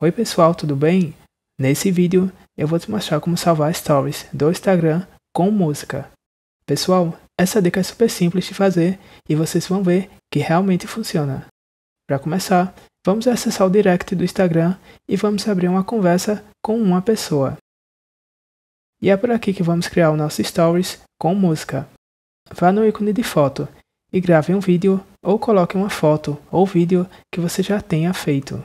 Oi pessoal, tudo bem? Nesse vídeo eu vou te mostrar como salvar stories do Instagram com música. Pessoal, essa dica é super simples de fazer e vocês vão ver que realmente funciona. Para começar, vamos acessar o direct do Instagram e vamos abrir uma conversa com uma pessoa. E é por aqui que vamos criar o nosso stories com música. Vá no ícone de foto e grave um vídeo ou coloque uma foto ou vídeo que você já tenha feito.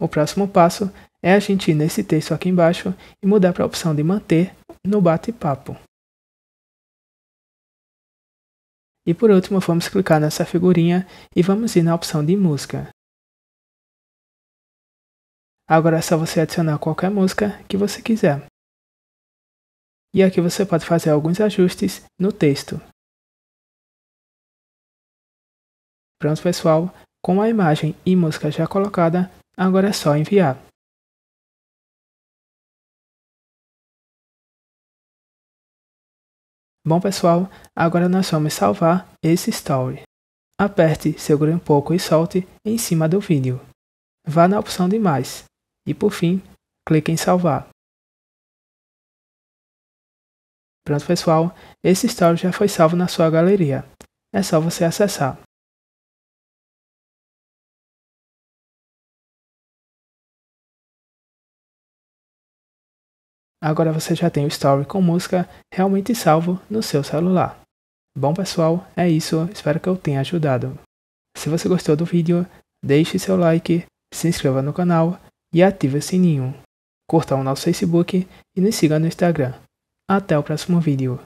O próximo passo é a gente ir nesse texto aqui embaixo e mudar para a opção de manter no bate-papo. E por último, vamos clicar nessa figurinha e vamos ir na opção de música. Agora é só você adicionar qualquer música que você quiser. E aqui você pode fazer alguns ajustes no texto. Pronto, pessoal. Com a imagem e música já colocada, Agora é só enviar. Bom pessoal, agora nós vamos salvar esse story. Aperte, segure um pouco e solte em cima do vídeo. Vá na opção de mais e por fim, clique em salvar. Pronto pessoal, esse story já foi salvo na sua galeria. É só você acessar. Agora você já tem o Story com música realmente salvo no seu celular. Bom pessoal, é isso, espero que eu tenha ajudado. Se você gostou do vídeo, deixe seu like, se inscreva no canal e ative o sininho. Curta o nosso Facebook e nos siga no Instagram. Até o próximo vídeo.